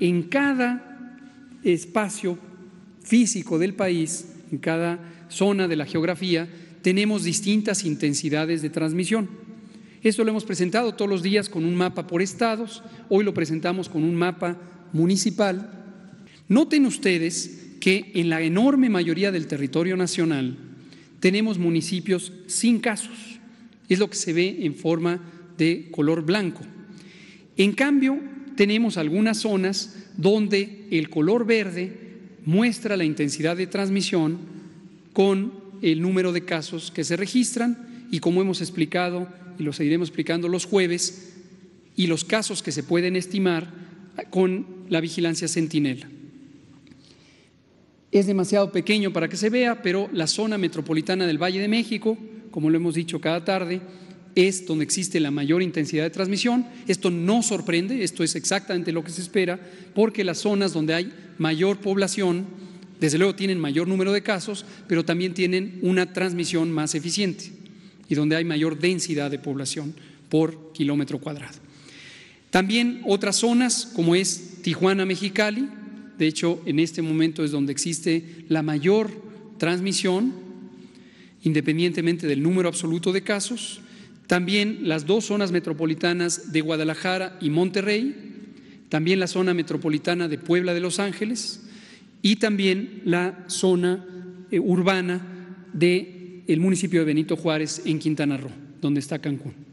en cada espacio físico del país, en cada zona de la geografía, tenemos distintas intensidades de transmisión. Esto lo hemos presentado todos los días con un mapa por estados, hoy lo presentamos con un mapa municipal. Noten ustedes que en la enorme mayoría del territorio nacional tenemos municipios sin casos, es lo que se ve en forma de color blanco. En cambio, tenemos algunas zonas donde el color verde muestra la intensidad de transmisión con el número de casos que se registran y como hemos explicado y lo seguiremos explicando los jueves y los casos que se pueden estimar con la vigilancia sentinela. Es demasiado pequeño para que se vea, pero la zona metropolitana del Valle de México, como lo hemos dicho cada tarde, es donde existe la mayor intensidad de transmisión. Esto no sorprende, esto es exactamente lo que se espera, porque las zonas donde hay mayor población, desde luego tienen mayor número de casos, pero también tienen una transmisión más eficiente y donde hay mayor densidad de población por kilómetro cuadrado. También otras zonas, como es Tijuana, Mexicali, de hecho en este momento es donde existe la mayor transmisión, independientemente del número absoluto de casos, también las dos zonas metropolitanas de Guadalajara y Monterrey, también la zona metropolitana de Puebla de Los Ángeles y también la zona eh, urbana del el municipio de Benito Juárez en Quintana Roo, donde está Cancún.